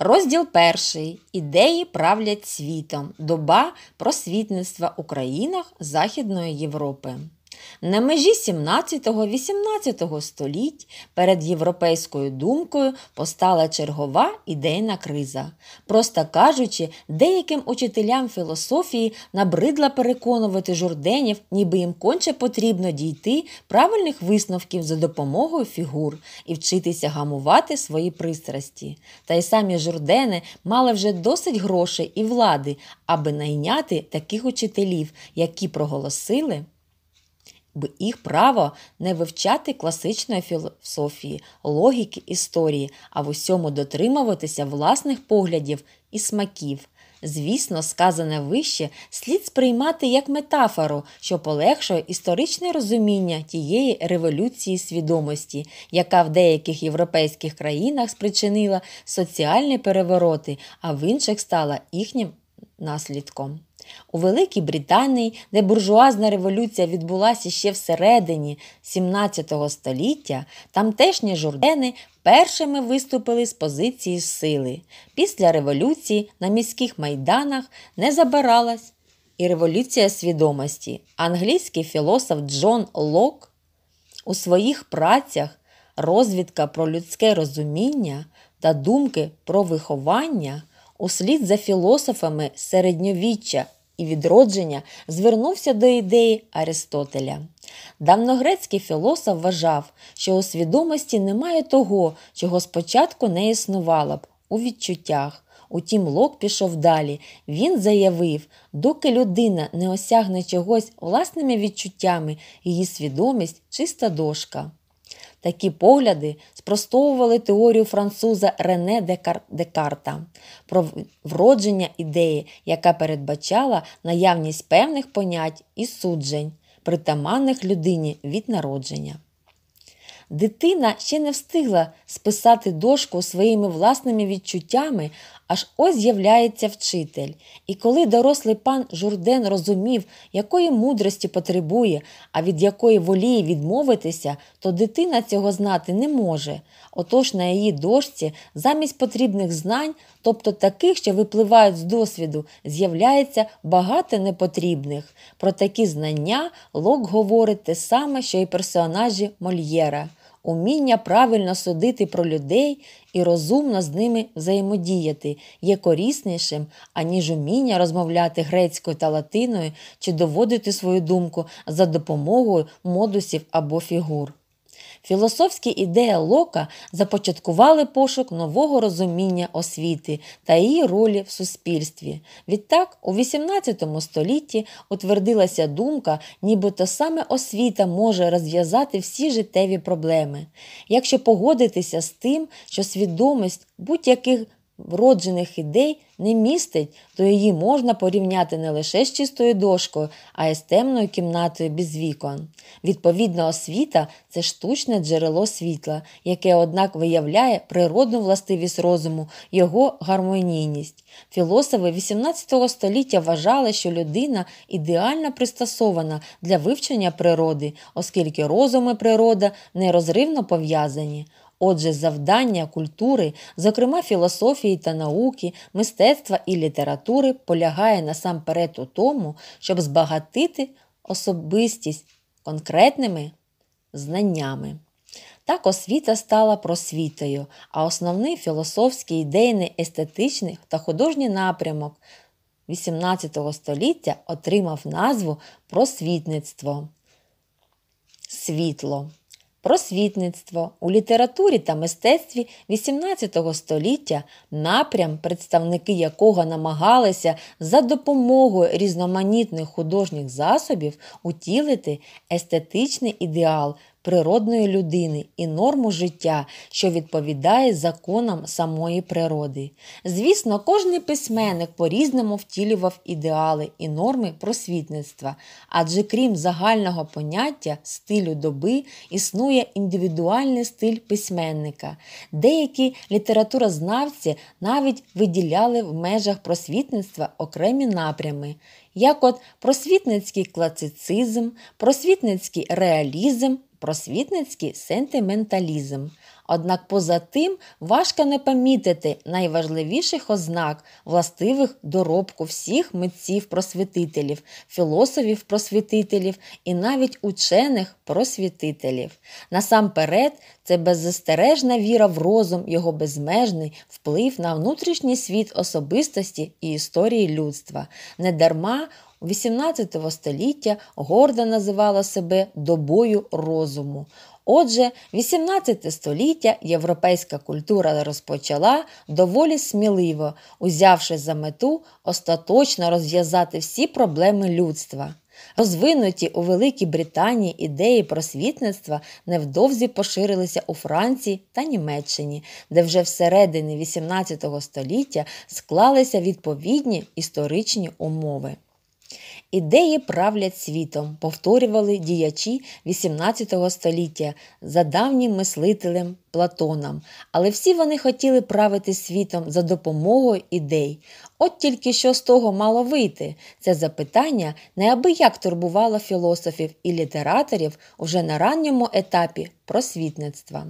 Розділ перший. Ідеї правлять світом. Доба просвітництва у країнах Західної Європи. На межі 17-18 століть перед європейською думкою постала чергова ідейна криза. Просто кажучи, деяким учителям філософії набридла переконувати журденів, ніби їм конче потрібно дійти правильних висновків за допомогою фігур і вчитися гамувати свої пристрасті. Та й самі журдени мали вже досить грошей і влади, аби найняти таких учителів, які проголосили б їх право не вивчати класичної філософії, логіки історії, а в усьому дотримуватися власних поглядів і смаків. Звісно, сказане вище слід сприймати як метафору, що полегшує історичне розуміння тієї революції свідомості, яка в деяких європейських країнах спричинила соціальні перевороти, а в інших стала їхнім наслідком. У Великій Британії, де буржуазна революція відбулася ще всередині 17 століття, тамтешні журдени першими виступили з позиції сили. Після революції на міських майданах не забиралась і революція свідомості. Англійський філософ Джон Лок у своїх працях розвідка про людське розуміння та думки про виховання. Услід за філософами середньовіччя і відродження звернувся до ідеї Аристотеля. Давногрецький філософ вважав, що у свідомості немає того, чого спочатку не існувало б у відчуттях. Утім, Лок пішов далі. Він заявив, доки людина не осягне чогось власними відчуттями, її свідомість чиста дошка. Такі погляди спростовували теорію француза Рене Декар... Декарта про вродження ідеї, яка передбачала наявність певних понять і суджень, притаманних людині від народження. Дитина ще не встигла списати дошку своїми власними відчуттями, Аж ось з'являється вчитель. І коли дорослий пан Журден розумів, якої мудрості потребує, а від якої воліє відмовитися, то дитина цього знати не може. Отож на її дошці замість потрібних знань, тобто таких, що випливають з досвіду, з'являється багато непотрібних. Про такі знання Лок говорить те саме, що й персонажі Мольєра уміння правильно судити про людей і розумно з ними взаємодіяти є кориснішим, аніж уміння розмовляти грецькою та латиною чи доводити свою думку за допомогою модусів або фігур. Філософські ідеї Лока започаткували пошук нового розуміння освіти та її ролі в суспільстві. Відтак, у XVIII столітті утвердилася думка, нібито саме освіта може розв'язати всі життєві проблеми. Якщо погодитися з тим, що свідомість будь-яких вроджених ідей не містить, то її можна порівняти не лише з чистою дошкою, а й з темною кімнатою без вікон. Відповідна освіта це штучне джерело світла, яке, однак, виявляє природну властивість розуму, його гармонійність. Філософи XVIII століття вважали, що людина ідеально пристосована для вивчення природи, оскільки розум і природа нерозривно пов'язані. Отже, завдання культури, зокрема філософії та науки, мистецтва і літератури, полягає насамперед у тому, щоб збагатити особистість конкретними знаннями. Так освіта стала просвітою, а основний філософський ідейний естетичний та художній напрямок XVIII століття отримав назву просвітництво. Світло. Просвітництво у літературі та мистецтві XVIII століття напрям, представники якого намагалися за допомогою різноманітних художніх засобів утілити естетичний ідеал природної людини і норму життя, що відповідає законам самої природи. Звісно, кожний письменник по-різному втілював ідеали і норми просвітництва, адже крім загального поняття стилю доби існує індивідуальний стиль письменника. Деякі літературознавці навіть виділяли в межах просвітництва окремі напрями. Як от просвітницький класицизм, просвітницький реалізм просвітницький сентименталізм. Однак поза тим важко не помітити найважливіших ознак властивих доробку всіх митців-просвітителів, філософів-просвітителів і навіть учених-просвітителів. Насамперед, це беззастережна віра в розум, його безмежний вплив на внутрішній світ особистості і історії людства. Недарма у 18 століття горда називала себе добою розуму. Отже, 18 століття європейська культура розпочала доволі сміливо, узявши за мету остаточно розв'язати всі проблеми людства. Розвинуті у Великій Британії ідеї просвітництва невдовзі поширилися у Франції та Німеччині, де вже всередині XVIII століття склалися відповідні історичні умови. Ідеї правлять світом, повторювали діячі XVIII століття за давнім мислителем Платоном, але всі вони хотіли правити світом за допомогою ідей. От тільки що з того мало вийти, це запитання неабияк турбувало філософів і літераторів уже на ранньому етапі просвітництва.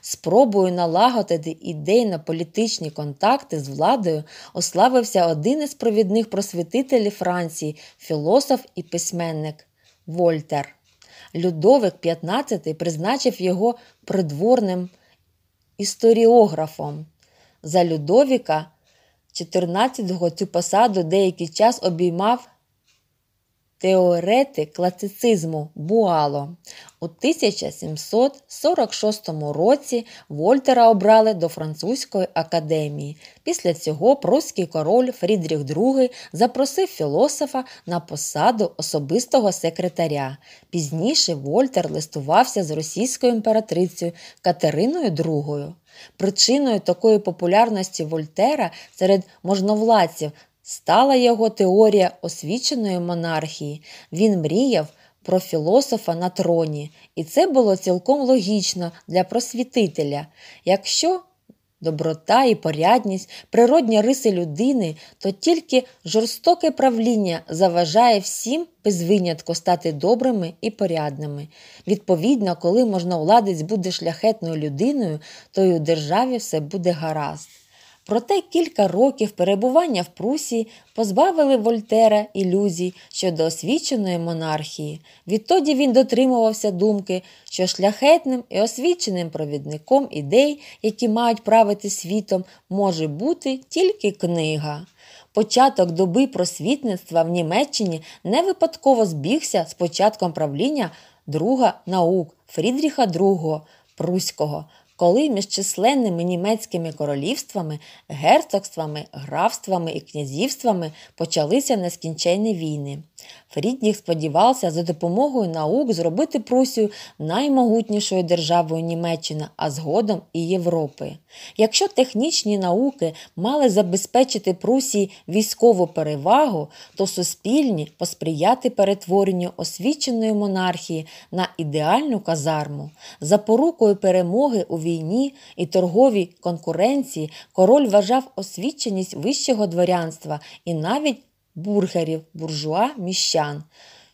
Спробою налагодити ідейно-політичні контакти з владою ославився один із провідних просвітителів Франції, філософ і письменник Вольтер. Людовик XV призначив його придворним історіографом. За Людовіка 14-го цю посаду деякий час обіймав теоретик класицизму Буало. У 1746 році Вольтера обрали до Французької академії. Після цього прусський король Фрідріх II запросив філософа на посаду особистого секретаря. Пізніше Вольтер листувався з російською імператрицею Катериною II. Причиною такої популярності Вольтера серед можновладців Стала його теорія освіченої монархії. Він мріяв про філософа на троні, і це було цілком логічно для просвітителя. Якщо доброта і порядність, природні риси людини, то тільки жорстоке правління заважає всім без винятку стати добрими і порядними. Відповідно, коли можновладець буде шляхетною людиною, то й у державі все буде гаразд. Проте кілька років перебування в Прусії позбавили Вольтера ілюзій щодо освіченої монархії. Відтоді він дотримувався думки, що шляхетним і освіченим провідником ідей, які мають правити світом, може бути тільки книга. Початок доби просвітництва в Німеччині не випадково збігся з початком правління друга наук Фрідріха II Пруського коли між численними німецькими королівствами, герцогствами, графствами і князівствами почалися нескінченні війни. Фрідіх сподівався за допомогою наук зробити Прусію наймогутнішою державою Німеччини, а згодом і Європи. Якщо технічні науки мали забезпечити Прусії військову перевагу, то суспільні посприяти перетворенню освіченої монархії на ідеальну казарму. Запорукою перемоги у війні і торговій конкуренції король вважав освіченість вищого дворянства і навіть бургерів, буржуа, міщан.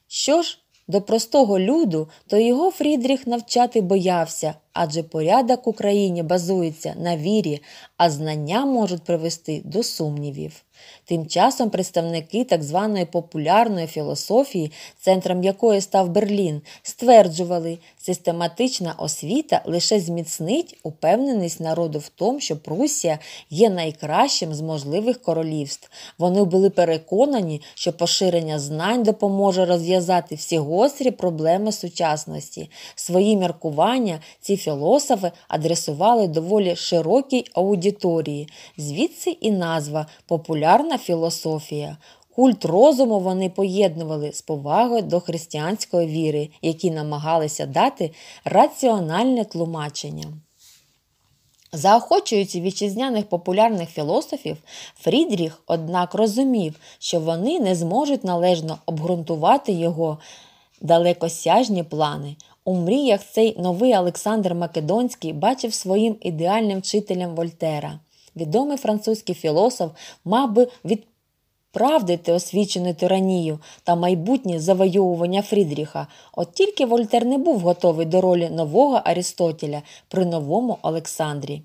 Що ж, до простого люду, то його Фрідріх навчати боявся, адже порядок в Україні базується на вірі, а знання можуть привести до сумнівів. Тим часом представники так званої популярної філософії, центром якої став Берлін, стверджували, систематична освіта лише зміцнить упевненість народу в тому, що Прусія є найкращим з можливих королівств. Вони були переконані, що поширення знань допоможе розв'язати всі гострі проблеми сучасності. Свої міркування ці філософії філософи адресували доволі широкій аудиторії, звідси і назва популярна філософія. Культ розуму вони поєднували з повагою до християнської віри, які намагалися дати раціональне тлумачення. Заохочуючи вітчизняних популярних філософів, Фрідріх, однак, розумів, що вони не зможуть належно обґрунтувати його далекосяжні плани. У мріях цей новий Олександр Македонський бачив своїм ідеальним вчителем Вольтера. Відомий французький філософ мав би відправдити освічену тиранію та майбутнє завойовування Фрідріха, от тільки Вольтер не був готовий до ролі нового Арістотеля при новому Олександрі.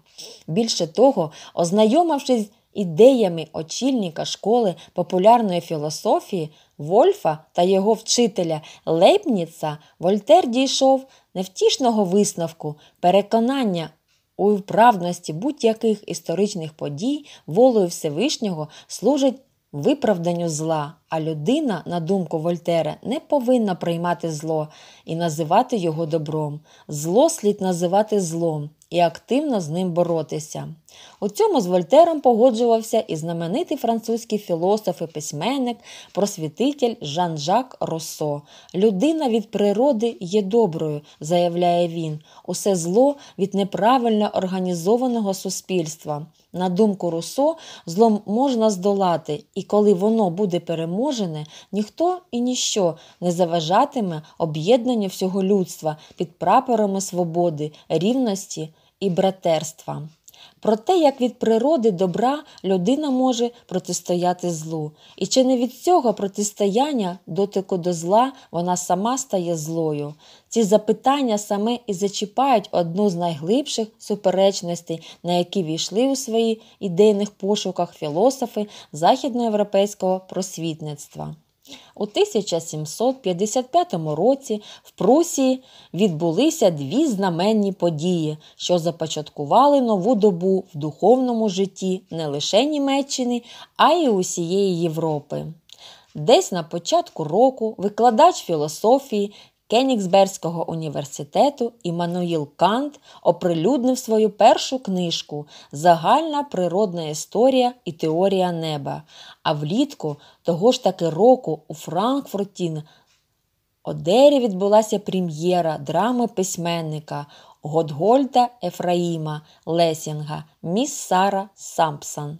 Більше того, ознайомившись. Ідеями очільника школи популярної філософії Вольфа та його вчителя Лейбніца Вольтер дійшов невтішного висновку, переконання у вправності будь-яких історичних подій волею Всевишнього служить виправданню зла, а людина, на думку Вольтера, не повинна приймати зло і називати його добром. Зло слід називати злом і активно з ним боротися. У цьому з Вольтером погоджувався і знаменитий французький філософ і письменник, просвітитель Жан-Жак Руссо. Людина від природи є доброю, заявляє він, усе зло від неправильно організованого суспільства. На думку Руссо, злом можна здолати, і коли воно буде переможене, ніхто і ніщо не заважатиме об'єднанню всього людства під прапорами свободи, рівності і братерства про те, як від природи добра людина може протистояти злу, і чи не від цього протистояння дотику до зла вона сама стає злою. Ці запитання саме і зачіпають одну з найглибших суперечностей, на які війшли у свої ідейних пошуках філософи західноєвропейського просвітництва. У 1755 році в Прусії відбулися дві знаменні події, що започаткували нову добу в духовному житті не лише Німеччини, а й усієї Європи. Десь на початку року викладач філософії Кенігсбергського університету Іммануїл Кант оприлюднив свою першу книжку Загальна природна історія і теорія неба. А влітку того ж таки року у Франкфурті Одері відбулася прем'єра драми письменника Готгольда Ефраїма Лесінга Міс Сара Сампсон.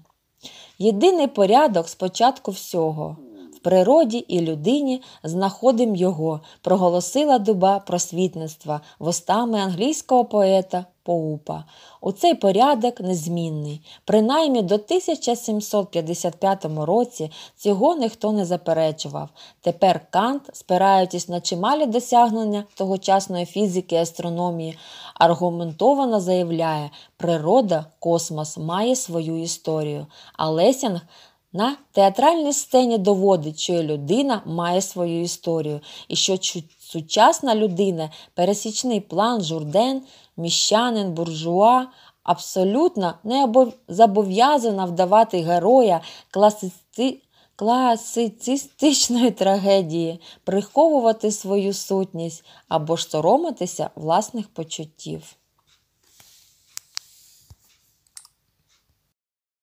Єдиний порядок спочатку всього природі і людині знаходим його, проголосила дуба просвітництва вустами англійського поета Поупа. У цей порядок незмінний. Принаймні до 1755 році цього ніхто не заперечував. Тепер Кант, спираючись на чималі досягнення тогочасної фізики і астрономії, аргументовано заявляє, природа, космос має свою історію, а Лесінг – на театральній сцені доводить, що людина має свою історію і що сучасна людина, пересічний план, журден, міщанин, буржуа, абсолютно не зобов'язана вдавати героя класици... класицистичної трагедії, приховувати свою сутність або ж соромитися власних почуттів.